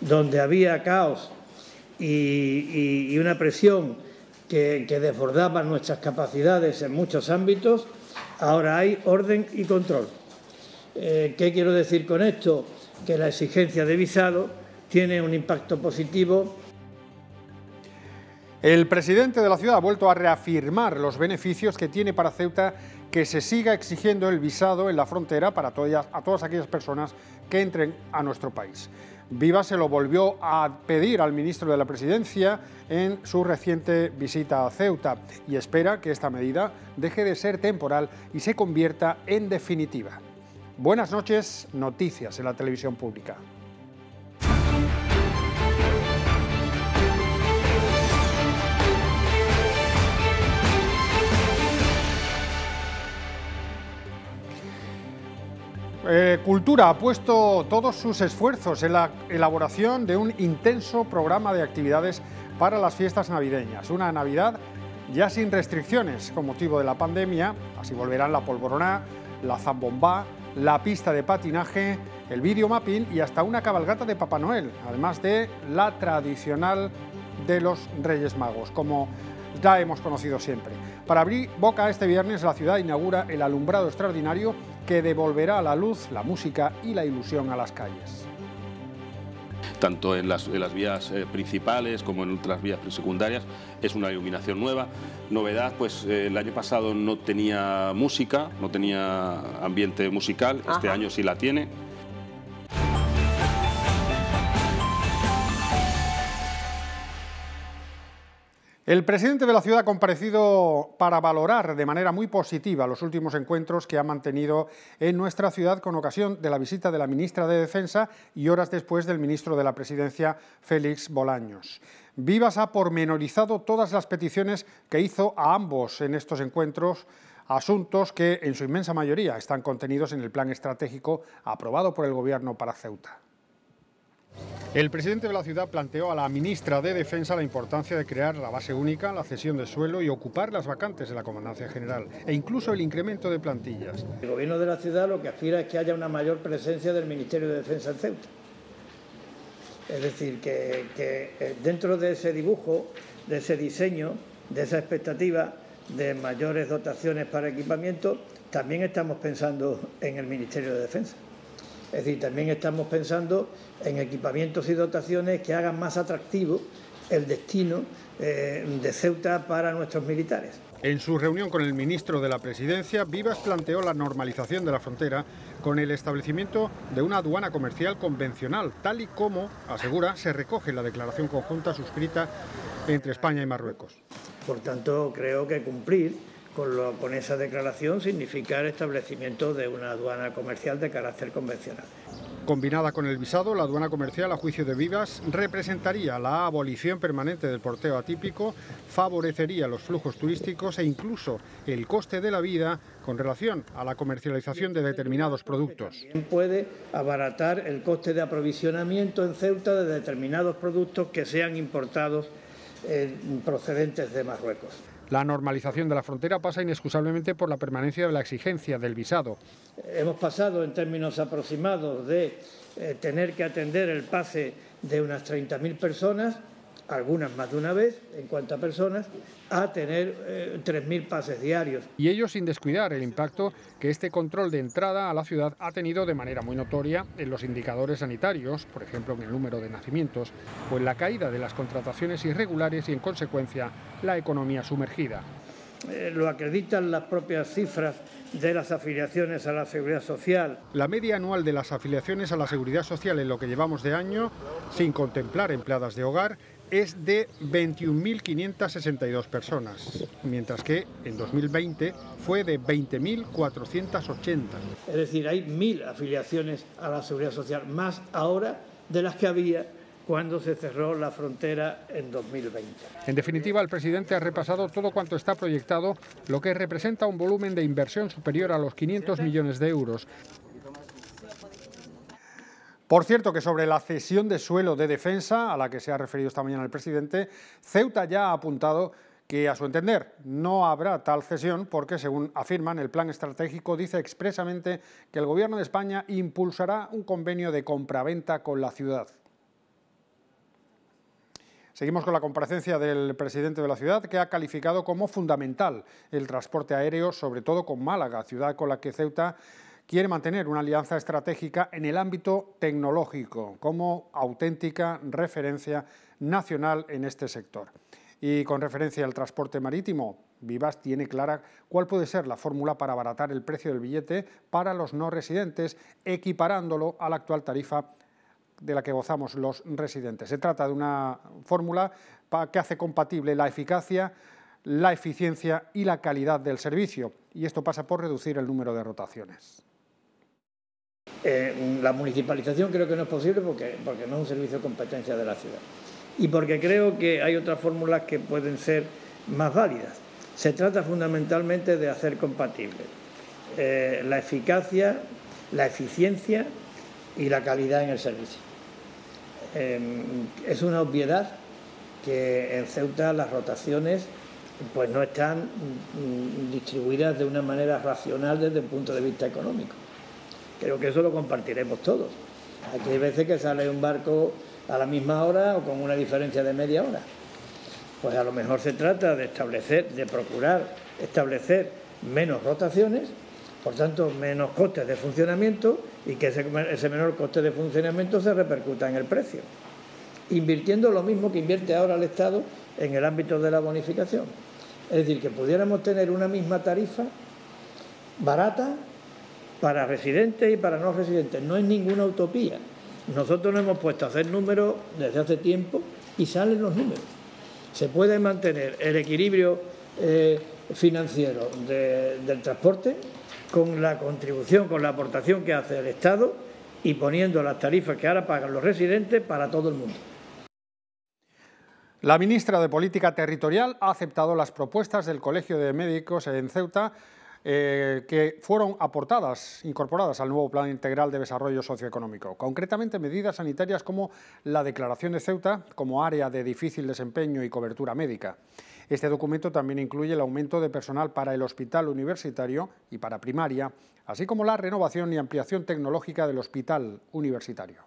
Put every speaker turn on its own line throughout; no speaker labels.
donde había caos y, una presión que, desbordaba nuestras capacidades en muchos ámbitos, ahora hay orden y control. Eh, ¿Qué quiero decir con esto?
Que la exigencia de visado tiene un impacto positivo. El presidente de la ciudad ha vuelto a reafirmar los beneficios que tiene para Ceuta que se siga exigiendo el visado en la frontera para a todas aquellas personas que entren a nuestro país. Viva se lo volvió a pedir al ministro de la Presidencia en su reciente visita a Ceuta y espera que esta medida deje de ser temporal y se convierta en definitiva. Buenas noches, noticias en la televisión pública. Eh, Cultura ha puesto todos sus esfuerzos en la elaboración de un intenso programa de actividades para las fiestas navideñas. Una Navidad ya sin restricciones con motivo de la pandemia. Así volverán la polvorona, la zambomba, la pista de patinaje, el videomapping y hasta una cabalgata de Papá Noel, además de la tradicional de los Reyes Magos. Como ya hemos conocido siempre. Para abrir boca este viernes, la ciudad inaugura el alumbrado extraordinario que devolverá la luz, la música y la ilusión a las calles
tanto en las, vías eh, principales como en otras vías secundarias. Es una iluminación nueva. Novedad, pues eh, el año pasado no tenía música, no tenía ambiente musical, este año sí la tiene.
El presidente de la ciudad ha comparecido para valorar de manera muy positiva los últimos encuentros que ha mantenido en nuestra ciudad con ocasión de la visita de la ministra de Defensa y horas después del ministro de la Presidencia, Félix Bolaños. Vivas ha pormenorizado todas las peticiones que hizo a ambos en estos encuentros asuntos que en su inmensa mayoría están contenidos en el plan estratégico aprobado por el Gobierno para Ceuta. El presidente de la ciudad planteó a la ministra de Defensa la importancia de crear la base única, la cesión de suelo y ocupar las vacantes de la Comandancia General e incluso el incremento de plantillas.
El gobierno de la ciudad lo que aspira es que haya una mayor presencia del Ministerio de Defensa en Ceuta. Es decir, que, que eh, dentro de ese dibujo, de ese diseño, de esa expectativa de mayores dotaciones para equipamiento, también estamos pensando en el Ministerio de Defensa. Es decir, también estamos pensando en equipamientos y dotaciones que hagan más atractivo el destino eh, de Ceuta para nuestros militares.
En su reunión con el ministro de la Presidencia, Vivas planteó la normalización de la frontera con el establecimiento de una aduana comercial convencional, tal y como, asegura, se recoge la declaración conjunta suscrita entre España y Marruecos.
Por tanto, creo que cumplir con, esa declaración significa el establecimiento de una aduana comercial de carácter convencional.
Combinada con el visado, la aduana comercial a juicio de Vivas representaría la abolición permanente del porteo atípico, favorecería los flujos turísticos e incluso el coste de la vida con relación a la comercialización de determinados productos. Puede abaratar
el coste de aprovisionamiento en Ceuta de determinados productos que sean importados eh, procedentes de Marruecos.
La normalización de la frontera pasa inexcusablemente por la permanencia de la exigencia del visado. Hemos pasado en términos aproximados de
eh, tener que atender el pase de unas 30.000 personas algunas más de
una vez, en cuanto a personas, a tener 3.000 eh, pases diarios. Y ellos sin descuidar el impacto que este control de entrada a la ciudad ha tenido de manera muy notoria en los indicadores sanitarios, por ejemplo en el número de nacimientos, o en la caída de las contrataciones irregulares y en consecuencia la economía sumergida. Eh, lo acreditan
las propias
cifras de las afiliaciones a la seguridad social. La media anual de las afiliaciones a la seguridad social en lo que llevamos de año, sin contemplar empleadas de hogar, es de 21.562 personas, mientras que en 2020 fue de 20.480.
Es decir, hay mil afiliaciones a la seguridad social, más ahora de las que había cuando se cerró la frontera en 2020.
En definitiva, el presidente ha repasado todo cuanto está proyectado, lo que representa un volumen de inversión superior a los 500 millones de euros. Por cierto, que sobre la cesión de suelo de defensa, a la que se ha referido esta mañana el presidente, Ceuta ya ha apuntado que a su entender no habrá tal cesión porque, según afirman, el plan estratégico dice expresamente que el Gobierno de España impulsará un convenio de compraventa con la ciudad. Seguimos con la comparecencia del presidente de la ciudad, que ha calificado como fundamental el transporte aéreo, sobre todo con Málaga, ciudad con la que Ceuta quiere mantener una alianza estratégica en el ámbito tecnológico como auténtica referencia nacional en este sector. Y con referencia al transporte marítimo, Vivas tiene clara cuál puede ser la fórmula para abaratar el precio del billete para los no residentes, equiparándolo a la actual tarifa de la que gozamos los residentes. Se trata de una fórmula que hace compatible la eficacia, la eficiencia y la calidad del servicio, y esto pasa por reducir el número de rotaciones.
Eh, la municipalización creo que no es posible porque, no es un servicio de competencia de la ciudad.
Y porque creo que hay otras
fórmulas que pueden ser más válidas. Se trata fundamentalmente de hacer compatible eh, la eficacia, la eficiencia y la calidad en el servicio. Eh, es una obviedad que en Ceuta las rotaciones pues no están mm, distribuidas de una manera racional desde el punto de vista económico. Creo que eso lo compartiremos todos. Aquí hay veces que sale un barco a la misma hora o con una diferencia de media hora. Pues a lo mejor se trata de establecer, de procurar establecer menos rotaciones, por tanto menos costes de funcionamiento y que ese, ese menor coste de funcionamiento se repercuta en el precio, invirtiendo lo mismo que invierte ahora el Estado en el ámbito de la bonificación. Es decir, que pudiéramos tener una misma tarifa barata para residentes y para no residentes. No es ninguna utopía. Nosotros nos hemos puesto a hacer números desde hace tiempo y salen los números. Se puede mantener el equilibrio eh, financiero del transporte con la contribución, con la aportación que hace el Estado y poniendo las
tarifas que ahora pagan los residentes para todo el mundo. La ministra de Política Territorial ha aceptado las propuestas del Colegio de Médicos en Ceuta eh, que fueron aportadas, incorporadas al nuevo Plan Integral de Desarrollo Socioeconómico. Concretamente, medidas sanitarias como la declaración de Ceuta como área de difícil desempeño y cobertura médica. Este documento también incluye el aumento de personal para el hospital universitario y para primaria, así como la renovación y ampliación tecnológica del hospital universitario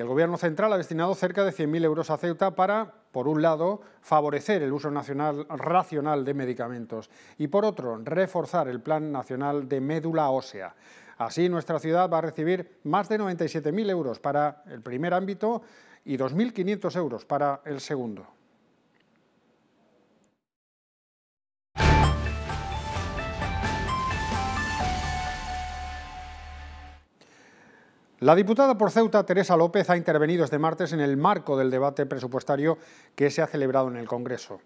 el Gobierno central ha destinado cerca de 100.000 euros a Ceuta para, por un lado, favorecer el uso nacional racional de medicamentos y, por otro, reforzar el Plan Nacional de Médula Ósea. Así, nuestra ciudad va a recibir más de 97.000 euros para el primer ámbito y 2.500 euros para el segundo. La diputada por Ceuta, Teresa López, ha intervenido este martes en el marco del debate presupuestario que se ha celebrado en el Congreso.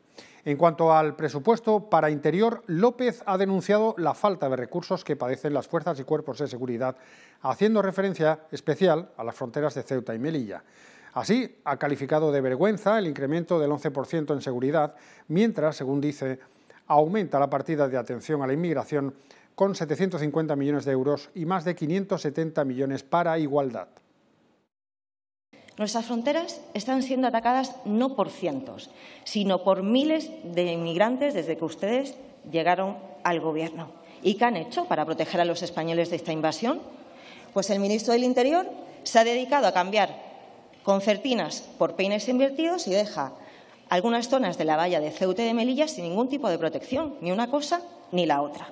En cuanto al presupuesto para Interior, López ha denunciado la falta de recursos que padecen las fuerzas y cuerpos de seguridad, haciendo referencia especial a las fronteras de Ceuta y Melilla. Así, ha calificado de vergüenza el incremento del 11% en seguridad, mientras, según dice, aumenta la partida de atención a la inmigración con 750 millones de euros y más de 570 millones para igualdad.
Nuestras fronteras están siendo atacadas no por cientos, sino por miles de inmigrantes desde que ustedes llegaron al Gobierno. ¿Y qué han hecho para proteger a los españoles de esta invasión? Pues el ministro del Interior se ha dedicado a cambiar concertinas por peines invertidos y deja algunas zonas de la valla de Ceuta de Melilla sin ningún tipo de protección, ni una cosa ni la otra.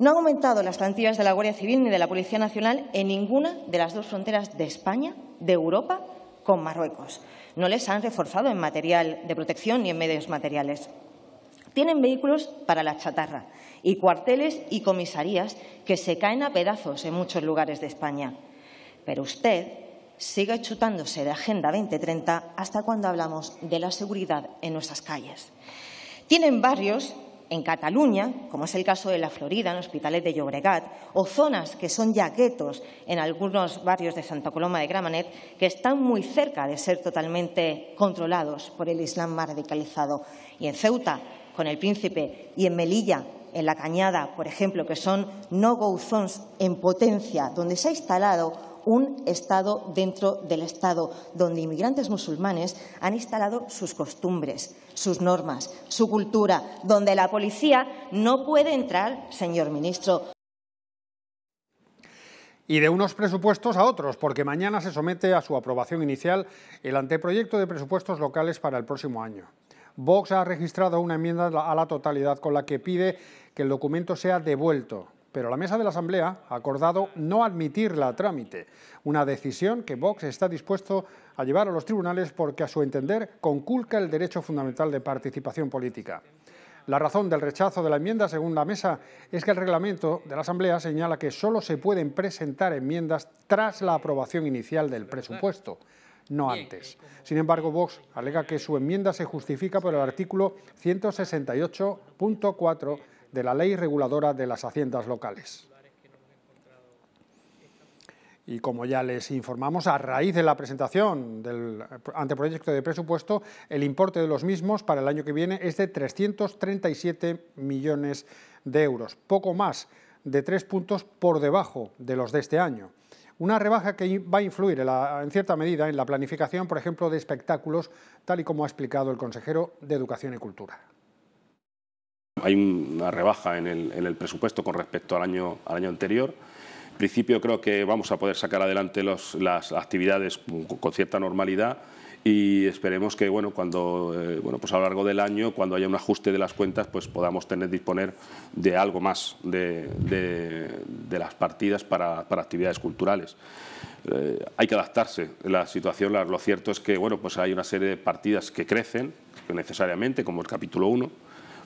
No han aumentado las plantillas de la Guardia Civil ni de la Policía Nacional en ninguna de las dos fronteras de España, de Europa, con Marruecos. No les han reforzado en material de protección ni en medios materiales. Tienen vehículos para la chatarra y cuarteles y comisarías que se caen a pedazos en muchos lugares de España. Pero usted sigue chutándose de Agenda 2030 hasta cuando hablamos de la seguridad en nuestras calles. Tienen barrios en Cataluña, como es el caso de la Florida, en hospitales de Llobregat, o zonas que son ya guetos en algunos barrios de Santa Coloma de Gramanet, que están muy cerca de ser totalmente controlados por el Islam más radicalizado. Y en Ceuta, con el Príncipe, y en Melilla, en la Cañada, por ejemplo, que son no-go zones en potencia, donde se ha instalado un Estado dentro del Estado, donde inmigrantes musulmanes han instalado sus costumbres, sus normas, su cultura, donde la policía
no puede entrar,
señor ministro.
Y de unos presupuestos a otros, porque mañana se somete a su aprobación inicial el anteproyecto de presupuestos locales para el próximo año. Vox ha registrado una enmienda a la totalidad con la que pide que el documento sea devuelto pero la mesa de la Asamblea ha acordado no admitir la trámite, una decisión que Vox está dispuesto a llevar a los tribunales porque a su entender conculca el derecho fundamental de participación política. La razón del rechazo de la enmienda, según la mesa, es que el reglamento de la Asamblea señala que solo se pueden presentar enmiendas tras la aprobación inicial del presupuesto, no antes. Sin embargo, Vox alega que su enmienda se justifica por el artículo 168.4 de la Ley Reguladora de las Haciendas Locales. Y como ya les informamos, a raíz de la presentación del anteproyecto de presupuesto, el importe de los mismos para el año que viene es de 337 millones de euros, poco más de tres puntos por debajo de los de este año. Una rebaja que va a influir en, en cierta medida en la planificación, por ejemplo, de espectáculos, tal y como ha explicado el consejero de Educación y Cultura
hay una rebaja en el, presupuesto con respecto al año, al año anterior. En principio creo que vamos a poder sacar adelante las actividades con, cierta normalidad y esperemos que bueno cuando eh, bueno pues a lo largo del año cuando haya un ajuste de las cuentas pues podamos tener disponer de algo más de, las partidas para, actividades culturales eh, hay que adaptarse la situación lo cierto es que bueno pues hay una serie de partidas que crecen necesariamente como el capítulo 1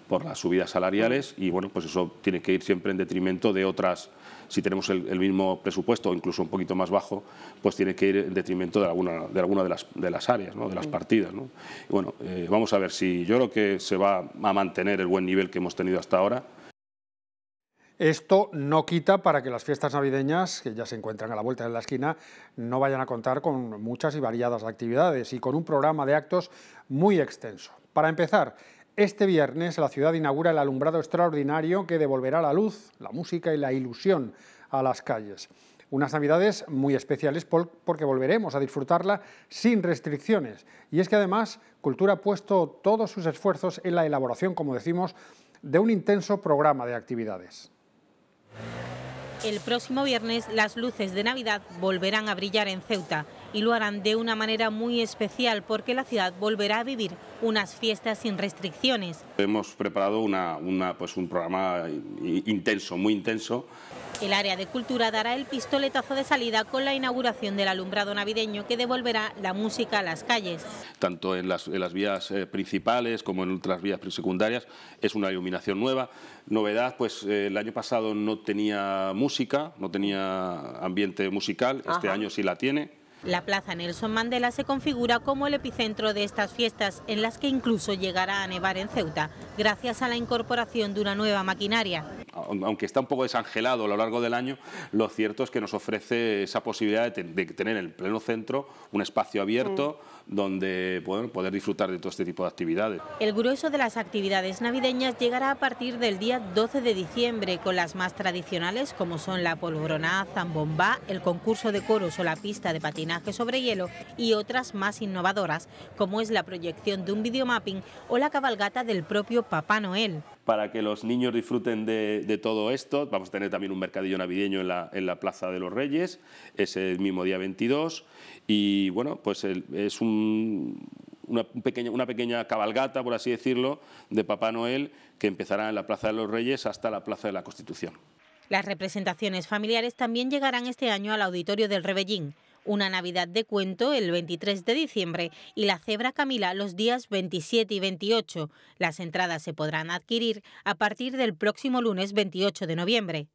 por las subidas salariales y bueno, pues eso tiene que ir siempre en detrimento de otras, si tenemos el, mismo presupuesto o incluso un poquito más bajo, pues tiene que ir en detrimento de alguna de, alguna de, las, de las áreas, ¿no? de las mm. partidas. ¿no? bueno, eh, vamos a ver si yo creo que se va a mantener el buen nivel que hemos tenido hasta ahora.
Esto no quita para que las fiestas navideñas, que ya se encuentran a la vuelta de la esquina, no vayan a contar con muchas y variadas actividades y con un programa de actos muy extenso. Para empezar, este viernes la ciudad inaugura el alumbrado extraordinario que devolverá la luz, la música y la ilusión a las calles. Unas navidades muy especiales porque volveremos a disfrutarla sin restricciones. Y es que además Cultura ha puesto todos sus esfuerzos en la elaboración, como decimos, de un intenso programa de actividades.
El próximo viernes las luces de Navidad volverán a brillar en Ceuta y lo harán de una manera muy especial porque la ciudad volverá a vivir unas fiestas sin restricciones.
Hemos preparado pues, un programa intenso, muy intenso.
El área de cultura dará el pistoletazo de salida con la inauguración del alumbrado navideño que devolverá la música a las calles.
Tanto en las, vías eh, principales como en otras vías secundarias es una iluminación nueva. Novedad, pues eh, el año pasado no tenía música, no tenía ambiente musical, este año sí la tiene.
La plaza Nelson Mandela se configura como el epicentro de estas fiestas, en las que incluso llegará a nevar en Ceuta, gracias a la incorporación de una nueva maquinaria.
Aunque está un poco desangelado a lo largo del año, lo cierto es que nos ofrece esa posibilidad de, tener en el pleno centro un espacio abierto mm. donde poder disfrutar de todo este tipo de actividades.
El grueso de las actividades navideñas llegará a partir del día 12 de diciembre, con las más tradicionales como son la polvorona, zambomba, el concurso de coros o la pista de patinaje que sobre hielo y otras más innovadoras, como es la proyección de un videomapping o la cabalgata del propio Papá Noel.
Para que los niños disfruten de, todo esto, vamos a tener también un mercadillo navideño en la, Plaza de los Reyes, ese mismo día 22, y bueno, pues es pequeña, una pequeña cabalgata, por así decirlo, de Papá Noel que empezará en la Plaza de los Reyes hasta la Plaza de la Constitución.
Las representaciones familiares también llegarán este año al auditorio del Rebellín. Una Navidad de Cuento el 23 de diciembre y La Cebra Camila los días 27 y 28. Las entradas se podrán adquirir a partir del próximo lunes 28 de noviembre.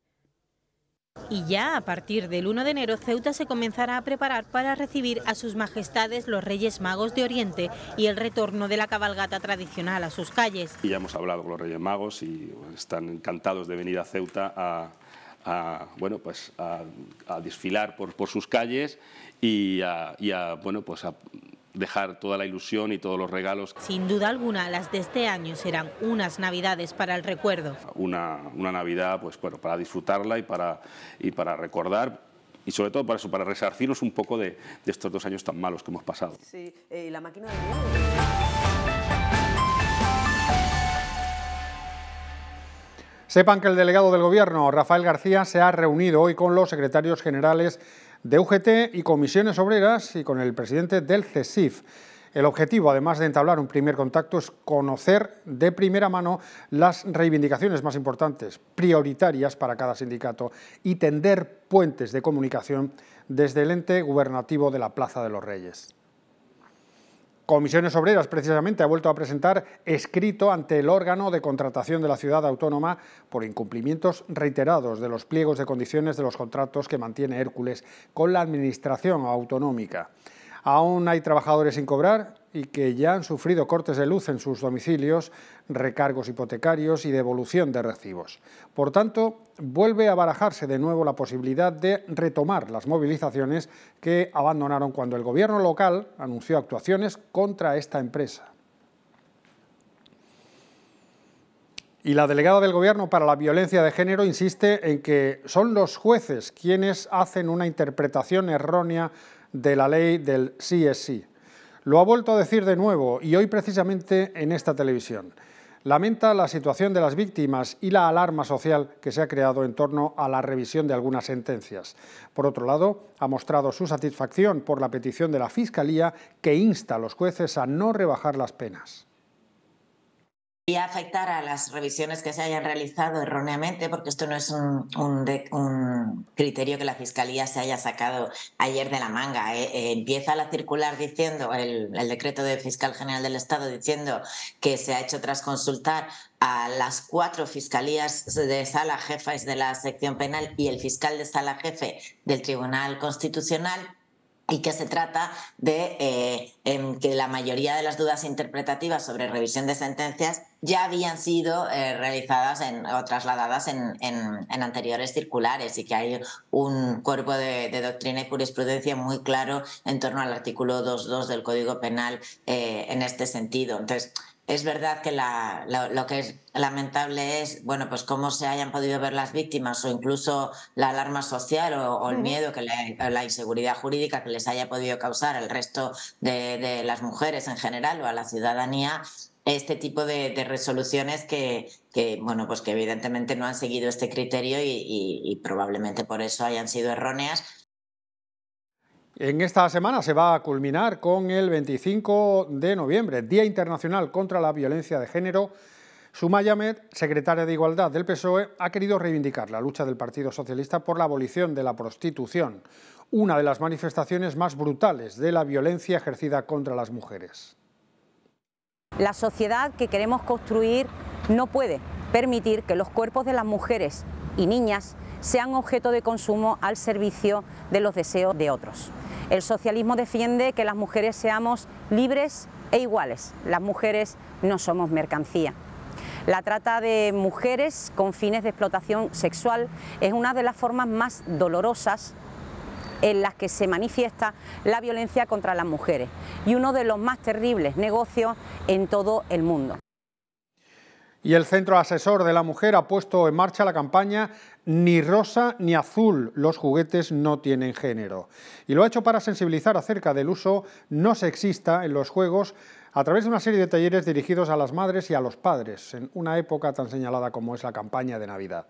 Y ya a partir del 1 de enero, Ceuta se comenzará a preparar para recibir a sus majestades los Reyes Magos de Oriente y el retorno de la cabalgata tradicional a sus calles.
ya hemos hablado con los Reyes Magos y están encantados de venir a Ceuta a a, bueno, pues a, desfilar por, sus calles y a, bueno, pues a dejar toda la ilusión y todos los regalos.
Sin duda alguna, las de este año serán unas navidades para el recuerdo.
Una, una Navidad pues, bueno, para disfrutarla y para, y para recordar, y sobre todo para eso, para resarcirnos un poco de, estos dos años tan malos que hemos pasado.
Sí, eh, la máquina
Sepan que el delegado del Gobierno, Rafael García, se ha reunido hoy con los secretarios generales de UGT y comisiones obreras y con el presidente del CESIF. El objetivo, además de entablar un primer contacto, es conocer de primera mano las reivindicaciones más importantes, prioritarias para cada sindicato y tender puentes de comunicación desde el ente gubernativo de la Plaza de los Reyes. Comisiones Obreras, precisamente, ha vuelto a presentar escrito ante el órgano de contratación de la ciudad autónoma por incumplimientos reiterados de los pliegos de condiciones de los contratos que mantiene Hércules con la Administración autonómica. Aún hay trabajadores sin cobrar y que ya han sufrido cortes de luz en sus domicilios, recargos hipotecarios y devolución de recibos. Por tanto, vuelve a barajarse de nuevo la posibilidad de retomar las movilizaciones que abandonaron cuando el gobierno local anunció actuaciones contra esta empresa. Y la delegada del Gobierno para la violencia de género insiste en que son los jueces quienes hacen una interpretación errónea de la ley del sí. Lo ha vuelto a decir de nuevo y hoy precisamente en esta televisión. Lamenta la situación de las víctimas y la alarma social que se ha creado en torno a la revisión de algunas sentencias. Por otro lado, ha mostrado su satisfacción por la petición de la Fiscalía que insta a los jueces a no rebajar las penas
y afectar a las revisiones que se hayan realizado erróneamente, porque esto no es un, criterio que la Fiscalía se haya sacado ayer de la manga. ¿eh? Eh, empieza la circular diciendo, el, decreto del Fiscal General del Estado diciendo que se ha hecho tras consultar a las cuatro fiscalías de sala jefes de la sección penal y el fiscal de sala jefe del Tribunal Constitucional y que se trata de eh, que la mayoría de las dudas interpretativas sobre revisión de sentencias ya habían sido eh, realizadas o trasladadas en, anteriores circulares y que hay un cuerpo de, doctrina y jurisprudencia muy claro en torno al artículo 2.2 del Código Penal eh, en este sentido. Entonces, es verdad que lo, que es lamentable es, bueno, pues cómo se hayan podido ver las víctimas o incluso la alarma social o, el miedo, que la inseguridad jurídica que les haya podido causar al resto de, las mujeres en general o a la ciudadanía, este tipo de, resoluciones que, bueno, pues que evidentemente no han seguido este criterio y probablemente por eso hayan sido erróneas
en esta semana se va a culminar con el 25 de noviembre, Día Internacional contra la Violencia de Género. Sumaya secretaria de Igualdad del PSOE, ha querido reivindicar la lucha del Partido Socialista por la abolición de la prostitución, una de las manifestaciones más brutales de la violencia ejercida contra las mujeres.
La sociedad que queremos construir no puede permitir que los cuerpos de las mujeres y niñas sean objeto de consumo al servicio de los deseos de otros. El socialismo defiende que las mujeres seamos libres e iguales. Las mujeres no somos mercancía. La trata de mujeres con fines de explotación sexual es una de las formas más dolorosas en las que se manifiesta la violencia contra las mujeres y uno de los más terribles negocios en todo el mundo.
Y el Centro Asesor de la Mujer ha puesto en marcha la campaña Ni rosa ni azul, los juguetes no tienen género. Y lo ha hecho para sensibilizar acerca del uso no sexista en los juegos a través de una serie de talleres dirigidos a las madres y a los padres, en una época tan señalada como es la campaña de Navidad.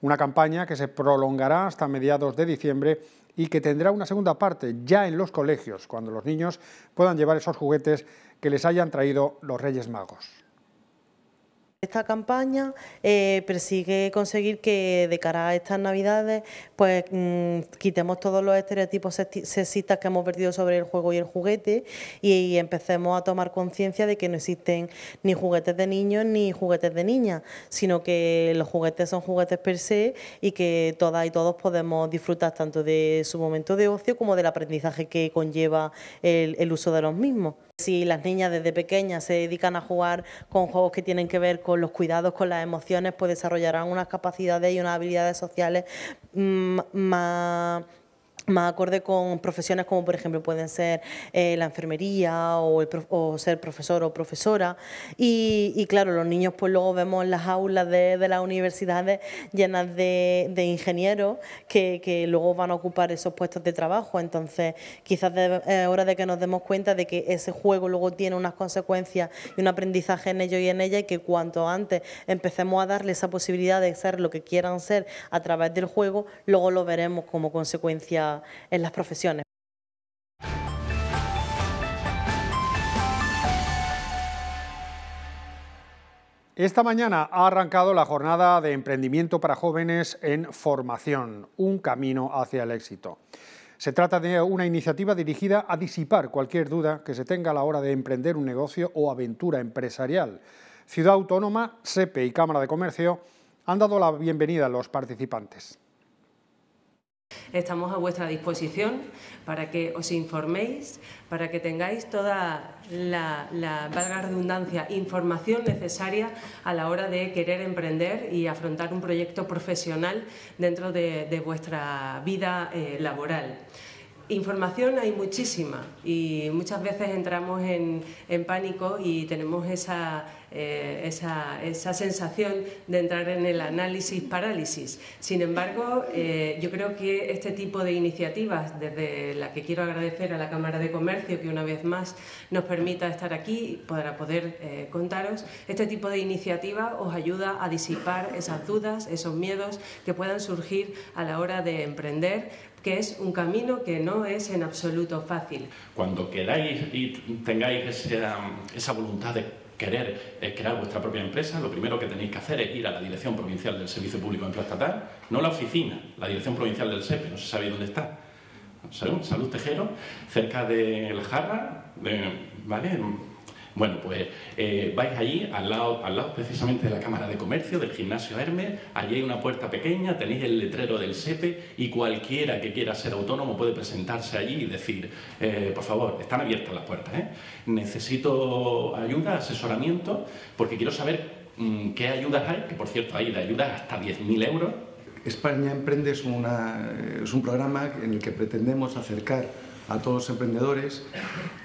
Una campaña que se prolongará hasta mediados de diciembre y que tendrá una segunda parte ya en los colegios, cuando los niños puedan llevar esos juguetes que les hayan traído los Reyes Magos. Esta campaña eh,
persigue conseguir que de cara a estas navidades pues mm, quitemos todos los estereotipos sexistas que hemos perdido sobre el juego y el juguete y, empecemos a tomar conciencia de que no existen ni juguetes de niños ni juguetes de niñas, sino que los juguetes son juguetes per se y que todas y todos podemos disfrutar tanto de su momento de ocio como del aprendizaje que conlleva el uso de los mismos. Si las niñas desde pequeñas se dedican a jugar con juegos que tienen que ver con los cuidados, con las emociones, pues desarrollarán unas capacidades y unas habilidades sociales mm, más más acorde con profesiones como por ejemplo pueden ser eh, la enfermería o, ser profesor o profesora y, claro los niños pues luego vemos las aulas de, las universidades llenas de, ingenieros que, luego van a ocupar esos puestos de trabajo entonces quizás es hora de que nos demos cuenta de que ese juego luego tiene unas consecuencias y un aprendizaje en ello y en ella y que cuanto antes empecemos a darle esa posibilidad de ser lo que quieran ser a través del juego luego lo veremos como consecuencia
en las profesiones. Esta mañana ha arrancado la jornada de emprendimiento para jóvenes en formación, un camino hacia el éxito. Se trata de una iniciativa dirigida a disipar cualquier duda que se tenga a la hora de emprender un negocio o aventura empresarial. Ciudad Autónoma, SEPE y Cámara de Comercio han dado la bienvenida a los participantes.
Estamos a vuestra disposición para que os informéis, para que tengáis toda la, valga redundancia, información necesaria a la hora de querer emprender y afrontar un proyecto profesional dentro de, vuestra vida eh, laboral información hay muchísima y muchas veces entramos en, pánico y tenemos eh, esa, esa, sensación de entrar en el análisis parálisis. Sin embargo, eh, yo creo que este tipo de iniciativas, desde la que quiero agradecer a la Cámara de Comercio que una vez más nos permita estar aquí para poder eh, contaros, este tipo de iniciativa os ayuda a disipar esas dudas, esos miedos que puedan surgir a la hora de emprender que es un camino que no es en absoluto fácil.
Cuando queráis y tengáis esa, um, esa voluntad de querer eh, crear vuestra propia empresa, lo primero que tenéis que hacer es ir a la Dirección Provincial del Servicio Público de Empleo Estatal, no la oficina, la Dirección Provincial del SEPE, no se sabe dónde está. Salud, Salud Tejero, cerca de La Jarra, ¿vale? Bueno, pues eh, vais allí, al lado, al lado precisamente de la Cámara de Comercio, del gimnasio Hermes, allí hay una puerta pequeña, tenéis el letrero del SEPE y cualquiera que quiera ser autónomo puede presentarse allí y decir, eh, por favor, están abiertas las puertas, ¿eh? necesito ayuda, asesoramiento, porque quiero saber mm, qué ayudas hay, que por cierto hay de ayudas
hasta 10.000 euros. España Emprende es un programa en el que pretendemos acercar a todos los emprendedores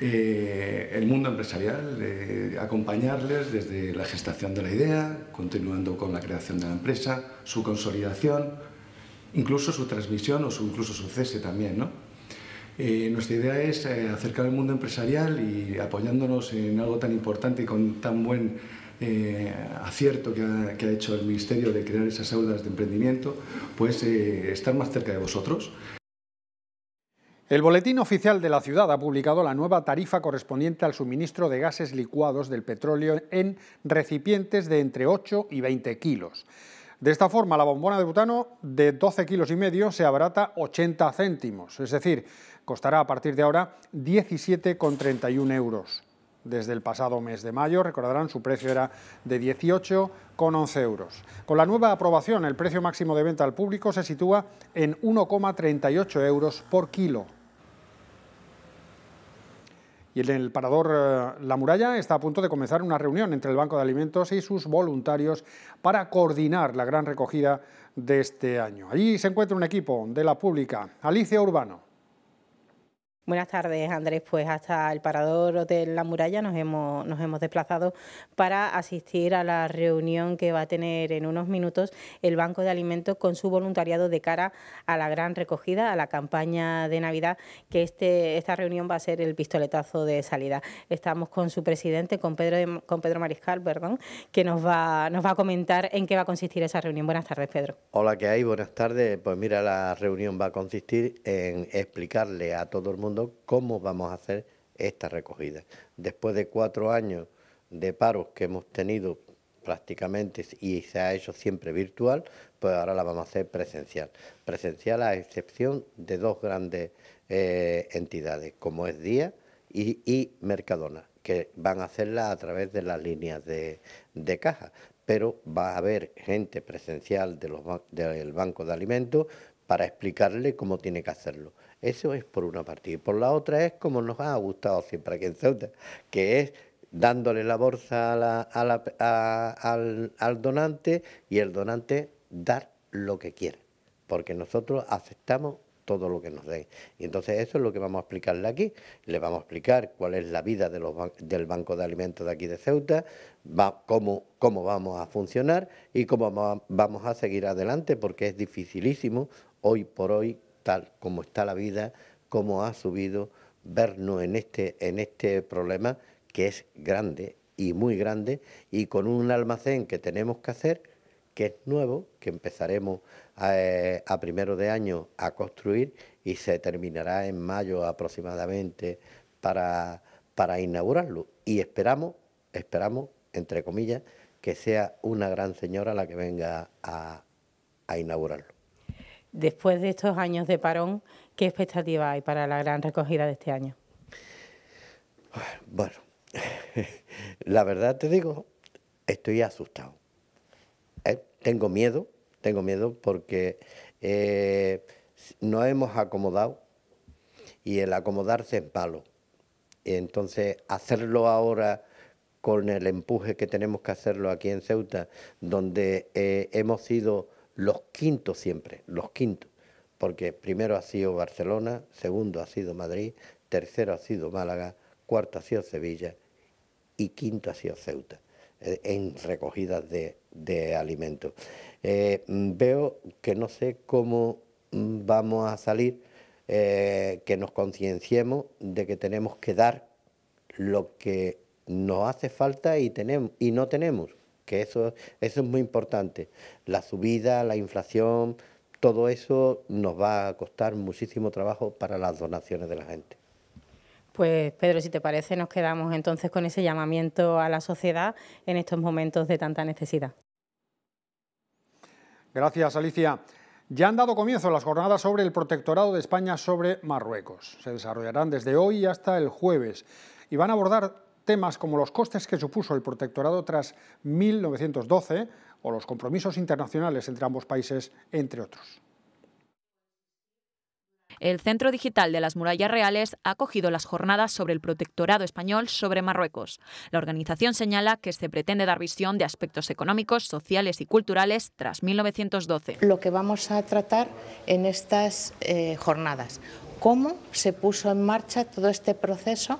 eh, el mundo empresarial, acompañarles desde la gestación de la idea, continuando con la creación de la empresa, su consolidación, incluso su transmisión o su, incluso su cese también. Eh, nuestra idea es eh, acercar al mundo empresarial y apoyándonos en algo tan importante y con tan buen acierto que ha, hecho el Ministerio de crear esas aulas de emprendimiento, pues estar más cerca de vosotros. El Boletín Oficial de la Ciudad ha publicado la nueva tarifa correspondiente al suministro de gases licuados del petróleo en recipientes de entre 8 y 20 kilos. De esta forma, la bombona de butano de 12 kilos y medio se abarata 80 céntimos, es decir, costará a partir de ahora 17,31 euros. Desde el pasado mes de mayo, recordarán, su precio era de 18,11 euros. Con la nueva aprobación, el precio máximo de venta al público se sitúa en 1,38 euros por kilo y en el parador eh, La Muralla está a punto de comenzar una reunión entre el Banco de Alimentos y sus voluntarios para coordinar la gran recogida de este año. Allí se encuentra un equipo de la pública, Alicia Urbano.
Buenas tardes, Andrés. Pues hasta el Parador de La Muralla nos hemos, nos hemos desplazado para asistir a la reunión que va a tener en unos minutos el Banco de Alimentos con su voluntariado de cara a la gran recogida, a la campaña de Navidad, que este, esta reunión va a ser el pistoletazo de salida. Estamos con su presidente, con Pedro, con Pedro Mariscal, perdón, que nos va, nos va a comentar en qué va a consistir esa reunión. Buenas tardes, Pedro.
Hola, ¿qué hay? Buenas tardes. Pues mira, la reunión va a consistir en explicarle a todo el mundo cómo vamos a hacer esta recogida. Después de cuatro años de paros que hemos tenido prácticamente y se ha hecho siempre virtual, pues ahora la vamos a hacer presencial. Presencial a excepción de dos grandes eh, entidades, como es Día y, Mercadona, que van a hacerla a través de las líneas de, caja. Pero va a haber gente presencial del Banco de Alimentos para explicarle cómo tiene que hacerlo. Eso es por una parte. Y por la otra es como nos ha gustado siempre aquí en Ceuta, que es dándole la bolsa al, donante y el donante dar lo que quiere, porque nosotros aceptamos todo lo que nos den. Y entonces eso es lo que vamos a explicarle aquí. Le vamos a explicar cuál es la vida del Banco de Alimentos de aquí de Ceuta, cómo vamos a funcionar y cómo vamos a seguir adelante, porque es dificilísimo hoy por hoy tal como está la vida, cómo ha subido, vernos en este, en este problema que es grande y muy grande y con un almacén que tenemos que hacer, que es nuevo, que empezaremos a, eh, a primero de año a construir y se terminará en mayo aproximadamente para, para inaugurarlo. Y esperamos, esperamos, entre comillas, que sea una gran señora la que venga a inaugurarlo
después de estos años de parón, ¿qué expectativa hay para la gran recogida de este año?
Bueno, la verdad te digo, estoy asustado. ¿Eh? Tengo miedo, tengo miedo porque eh, no hemos acomodado y el acomodarse es palo. Entonces, hacerlo ahora con el empuje que tenemos que hacerlo aquí en Ceuta, donde eh, hemos sido los quintos siempre, los quintos, porque primero ha sido Barcelona, segundo ha sido Madrid, tercero ha sido Málaga, cuarto ha sido Sevilla y quinto ha sido Ceuta eh, en recogidas de, alimentos. Eh, veo que no sé cómo mm, vamos a salir, eh, que nos concienciemos de que tenemos que dar lo que nos hace falta y, y no tenemos que eso, eso es muy importante. La subida, la inflación, todo eso nos va a costar muchísimo trabajo para las donaciones de la gente.
Pues Pedro, si te parece, nos quedamos entonces con ese llamamiento a la sociedad en estos momentos de tanta necesidad.
Gracias, Alicia. Ya han dado comienzo las jornadas sobre el protectorado de España sobre Marruecos. Se desarrollarán desde hoy hasta el jueves y van a abordar temas como los costes que supuso el protectorado tras 1912 o los compromisos internacionales entre ambos países, entre otros.
El Centro Digital de las Murallas Reales ha acogido las jornadas sobre el protectorado español sobre Marruecos. La organización señala que se pretende dar visión de aspectos económicos, sociales y culturales tras 1912.
Lo que vamos a tratar en estas eh, jornadas, cómo se puso en marcha todo este proceso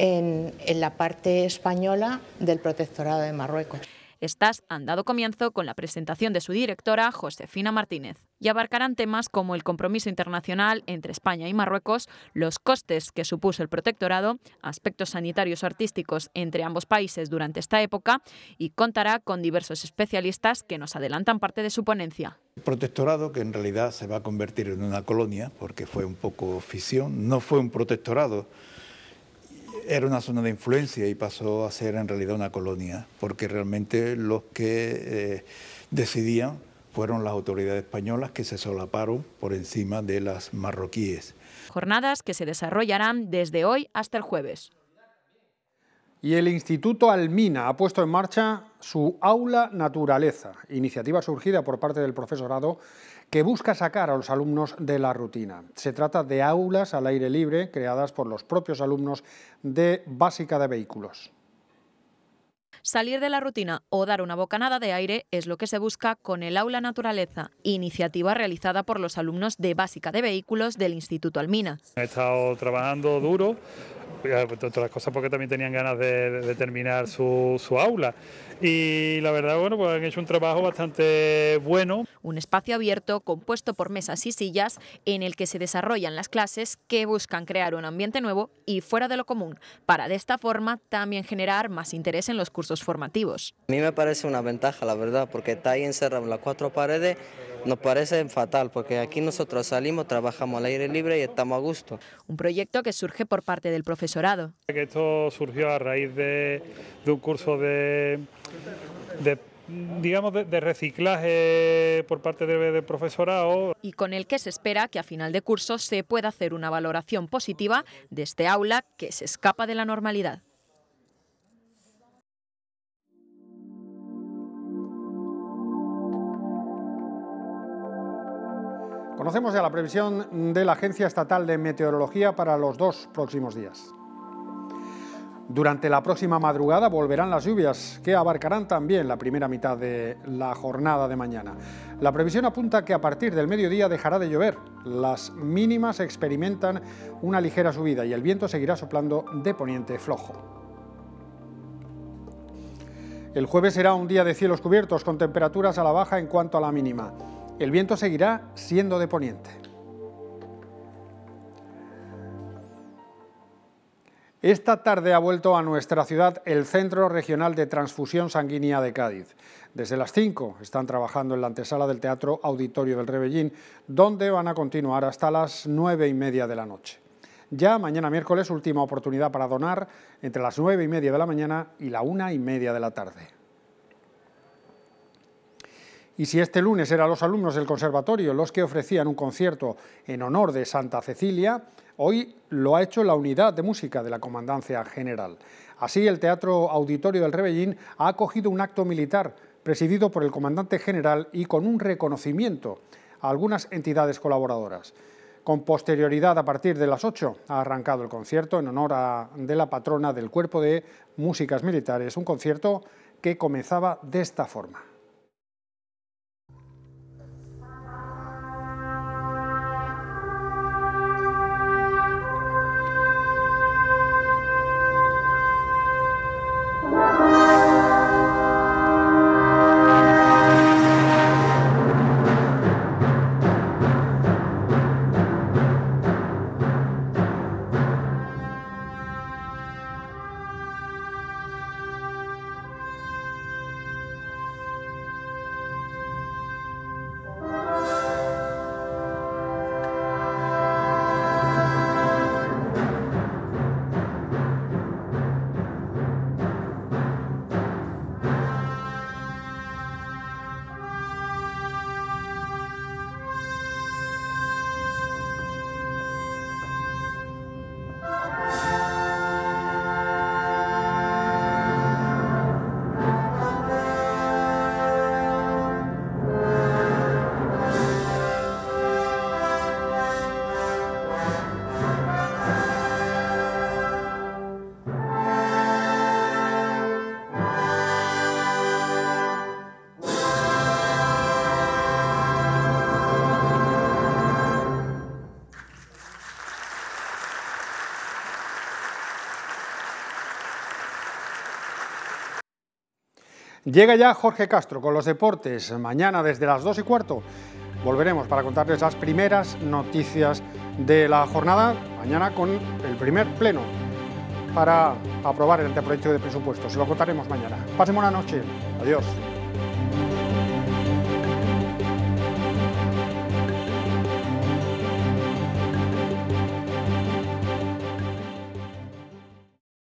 en, la parte española del protectorado de Marruecos.
Estas han dado comienzo con la presentación de su directora, Josefina Martínez, y abarcarán temas como el compromiso internacional entre España y Marruecos, los costes que supuso el protectorado, aspectos sanitarios o artísticos entre ambos países durante esta época, y contará con diversos especialistas que nos adelantan parte de su ponencia.
El protectorado, que en realidad se va a convertir en una colonia, porque fue un poco fisión, no fue un protectorado era una zona de influencia y pasó a ser en realidad una colonia, porque realmente los que eh, decidían fueron las autoridades españolas que se solaparon por encima de las marroquíes.
Jornadas que se desarrollarán desde hoy hasta el jueves.
Y el Instituto Almina ha puesto en marcha su Aula Naturaleza, iniciativa surgida por parte del profesorado que busca sacar a los alumnos de la rutina. Se trata de aulas al aire libre creadas por los propios alumnos de básica de vehículos.
Salir de la rutina o dar una bocanada de aire es lo que se busca con el Aula Naturaleza, iniciativa realizada por los alumnos de Básica de Vehículos del Instituto Almina.
He estado trabajando duro pues, las cosas porque también tenían ganas de, terminar su, aula. Y la verdad, bueno, pues han hecho un trabajo bastante
bueno. Un espacio abierto compuesto por mesas y sillas en el que se desarrollan las clases que buscan crear un ambiente nuevo y fuera de lo común, para de esta forma también generar más interés en los cursos formativos.
A mí me parece una ventaja, la verdad, porque está ahí encerrado en las cuatro paredes nos parece fatal porque aquí nosotros salimos, trabajamos al aire libre y estamos a gusto.
Un proyecto que surge por parte del profesorado.
esto surgió a raíz de,
un curso de, digamos, de, reciclaje
por parte del profesorado. Y con el que se espera que a final de curso se pueda hacer una valoración positiva de este aula que se escapa de la normalidad.
Conocemos ya la previsión de la Agencia Estatal de Meteorología para los dos próximos días. Durante la próxima madrugada volverán las lluvias, que abarcarán también la primera mitad de la jornada de mañana. La previsión apunta que a partir del mediodía dejará de llover. Las mínimas experimentan una ligera subida y el viento seguirá soplando de poniente flojo. El jueves será un día de cielos cubiertos con temperaturas a la baja en cuanto a la mínima. El viento seguirá siendo de poniente. Esta tarde ha vuelto a nuestra ciudad el Centro Regional de Transfusión Sanguínea de Cádiz. Desde las 5 están trabajando en la antesala del Teatro Auditorio del Rebellín, donde van a continuar hasta las 9 y media de la noche. Ya mañana miércoles, última oportunidad para donar entre las 9 y media de la mañana y la 1 y media de la tarde. Y si este lunes eran los alumnos del conservatorio los que ofrecían un concierto en honor de Santa Cecilia, hoy lo ha hecho la unidad de música de la Comandancia General. Así, el Teatro Auditorio del Rebellín ha acogido un acto militar presidido por el comandante general y con un reconocimiento a algunas entidades colaboradoras. Con posterioridad, a partir de las 8, ha arrancado el concierto en honor a, de la patrona del Cuerpo de Músicas Militares, un concierto que comenzaba de esta forma. Llega ya Jorge Castro con los deportes. Mañana desde las 2 y cuarto volveremos para contarles las primeras noticias de la jornada. Mañana con el primer pleno para aprobar el anteproyecto de presupuesto. Se lo contaremos mañana. Pasemos buena noche. Adiós.